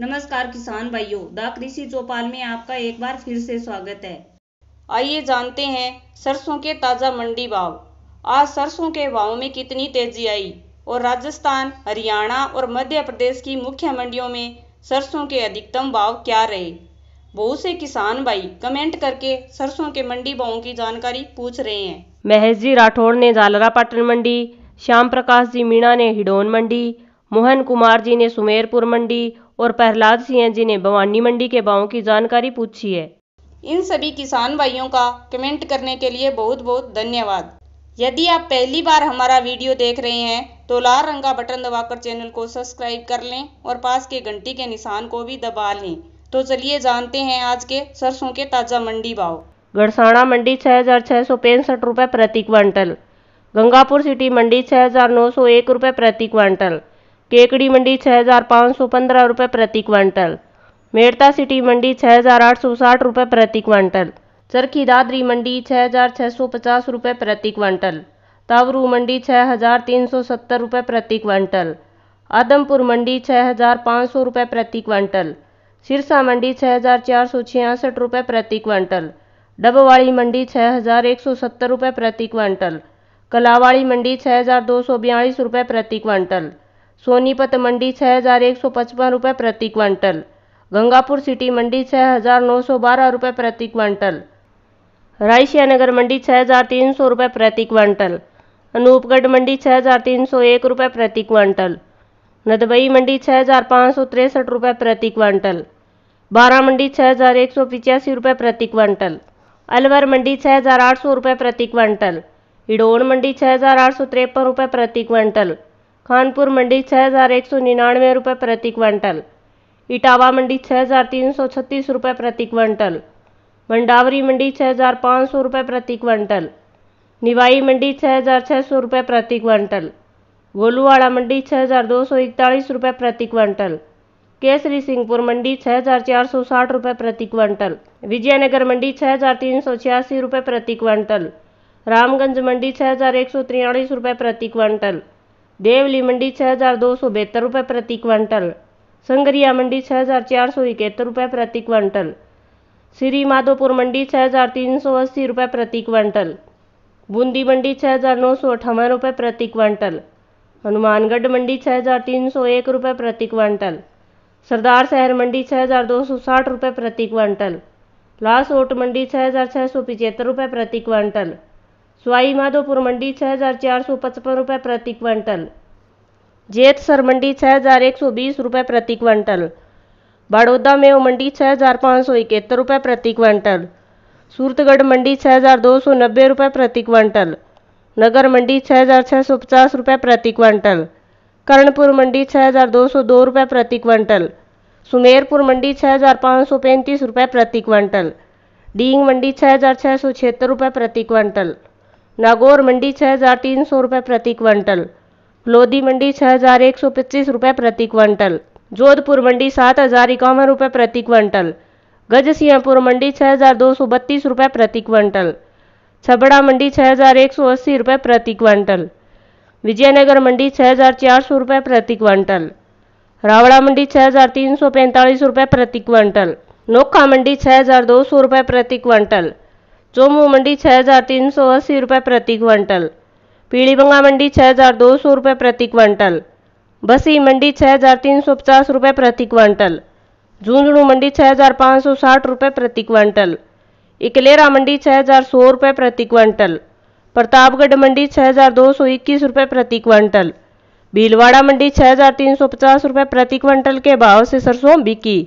नमस्कार किसान भाइयों द कृषि चौपाल में आपका एक बार फिर से स्वागत है आइए जानते हैं सरसों के ताज़ा मंडी भाव आज सरसों के भाव में कितनी तेजी आई और राजस्थान हरियाणा और मध्य प्रदेश की मुख्य मंडियों में सरसों के अधिकतम भाव क्या रहे बहुत से किसान भाई कमेंट करके सरसों के मंडी भावों की जानकारी पूछ रहे हैं महेश जी राठौड़ ने जालरा पाटन मंडी श्याम प्रकाश जी मीणा ने हिडोन मंडी मोहन कुमार जी ने सुमेरपुर मंडी और प्रहलाद सिंह जी ने भवानी मंडी के भावों की जानकारी पूछी है इन सभी किसान भाइयों का कमेंट करने के लिए बहुत बहुत धन्यवाद यदि आप पहली बार हमारा वीडियो देख रहे हैं तो लाल रंग का बटन दबाकर चैनल को सब्सक्राइब कर लें और पास के घंटी के निशान को भी दबा लें तो चलिए जानते हैं आज के सरसों के ताज़ा मंडी भाव गढ़साणा मंडी छह हज़ार छह सौ पैंसठ रुपये प्रति क्वांटल गंगापुर सिटी मंडी छह हज़ार नौ सौ एक रुपये प्रति क्वांटल केकड़ी मंडी छः हज़ार पाँच सौ पंद्रह रुपये प्रति क्वांटल मेड़ता सिटी मंडी छः हज़ार आठ सौ साठ रुपये प्रति क्वांटल चरखी दादरी मंडी छः हज़ार छः सौ पचास रुपये प्रति क्वांटल तावरू मंडी छः हज़ार तीन सौ सत्तर रुपये प्रति क्वांटल आदमपुर मंडी छः हज़ार पाँच सौ रुपये प्रति क्वांटल सिरसा मंडी छः हज़ार चार सौ छियासठ रुपये प्रति क्वांटल डबवाड़ी मंडी छः हज़ार एक सौ सत्तर रुपये प्रति क्वांटल कलावाड़ी मंडी छः हज़ार दो सौ बयालीस रुपये प्रति क्वांटल सोनीपत मंडी छः हज़ार एक सौ पचपन रुपये प्रति क्वांटल गंगापुर सिटी मंडी छः हज़ार नौ सौ बारह रुपये प्रति क्वांटल रायशिया नगर मंडी छः हज़ार तीन सौ रुपये प्रति क्वांटल अनूपगढ़ मंडी छः हज़ार तीन सौ एक रुपये प्रति क्वांटल नदबई मंडी छः हज़ार पाँच सौ तिरसठ रुपये प्रति क्वांटल बारह मंडी छः हज़ार एक सौ पिचासी रुपये प्रति क्वांटल अलवर मंडी छः हज़ार आठ सौ रुपये प्रति क्वांटल इडोन मंडी छः हज़ार आठ सौ तिरपन रुपये प्रति क्वांटल खानपुर मंडी छः हज़ार एक सौ निन्यानवे रुपये प्रति क्विंटल इटावा मंडी छः हज़ार तीन सौ छत्तीस रुपये प्रति क्विंटल मंडावरी मंडी छः हज़ार पाँच सौ रुपये प्रति क्विंटल निवाई मंडी छः हज़ार छः सौ रुपये प्रति क्विंटल गोलूवाड़ा मंडी छः हज़ार दो सौ इकतालीस रुपये प्रति क्विंटल केसरी सिंहपुर मंडी छः हज़ार चार सौ साठ रुपये प्रति क्विंटल विजयनगर मंडी छः हज़ार तीन सौ छियासी रुपये प्रति क्विंटल रामगंज मंडी छः हज़ार एक सौ तिरालीस रुपये प्रति क्विंटल देवली मंडी छः हज़ार दो सौ बहत्तर रुपये प्रति क्विंटल संगरिया मंडी छः हज़ार चार सौ इकहत्तर रुपये प्रति क्विंटल श्री माधोपुर मंडी छः हज़ार तीन सौ अस्सी रुपये प्रति क्विंटल बूंदी मंडी छः हज़ार नौ सौ अठावन रुपये प्रति क्विंटल हनुमानगढ़ मंडी छः हज़ार तीन सौ एक रुपये प्रति क्विंटल सरदार शहर मंडी छः हज़ार दो सौ साठ रुपये प्रति क्विंटल लासोट मंडी छः हज़ार छः सौ पिचहत्तर रुपये प्रति क्विंटल सवाई माधोपुर मंडी छः हज़ार चार सौ पचपन रुपये प्रति क्विंटल जेतसर मंडी छः हज़ार एक सौ बीस रुपये प्रति क्विंटल बड़ौदा मेव मंडी छः हज़ार पाँच सौ इकहत्तर रुपये प्रति क्विंटल सूरतगढ़ मंडी छः हज़ार दो सौ नब्बे रुपये प्रति क्विंटल नगर मंडी छः हज़ार छः सौ पचास रुपये प्रति क्विंटल कर्णपुर मंडी छः हज़ार दो सौ दो रुपये प्रति क्विंटल सुमेरपुर मंडी छः हज़ार पाँच सौ पैंतीस रुपये प्रति क्विंटल डींग मंडी छः हज़ार छः सौ छिहत्तर रुपये प्रति क्विंटल नागौर मंडी छः हज़ार तीन सौ रुपये प्रति क्विंटल लोधी मंडी छः हज़ार एक सौ पच्चीस रुपये प्रति क्विंटल जोधपुर मंडी सात हज़ार इक्यावन रुपये प्रति क्विंटल गजसियापुर मंडी छः हज़ार दो सौ बत्तीस रुपये प्रति क्विंटल छबड़ा मंडी छः हज़ार एक सौ अस्सी रुपये प्रति क्विंटल विजयनगर मंडी छः हज़ार चार सौ रुपये प्रति क्विंटल रावड़ा मंडी छः हज़ार तीन सौ पैंतालीस रुपये प्रति क्विंटल नोखा मंडी छः हज़ार दो सौ रुपये प्रति क्विंटल जोमू मंडी छः हज़ार तीन सौ अस्सी रुपये प्रति क्विंटल पीलीबंगा मंडी छः हज़ार दो सौ रुपये प्रति क्विंटल बसी मंडी छः हज़ार तीन सौ पचास रुपये प्रति क्विंटल झुंझुनू मंडी छः हज़ार पाँच सौ साठ रुपये प्रति क्विंटल इकलेरा मंडी छः हज़ार सौ रुपये प्रति क्विंटल प्रतापगढ़ मंडी छः हज़ार दो सौ इक्कीस रुपये प्रति क्विंटल भीलवाड़ा मंडी छः हज़ार तीन सौ पचास रुपये प्रति क्विंटल के भाव से सरसों बिकी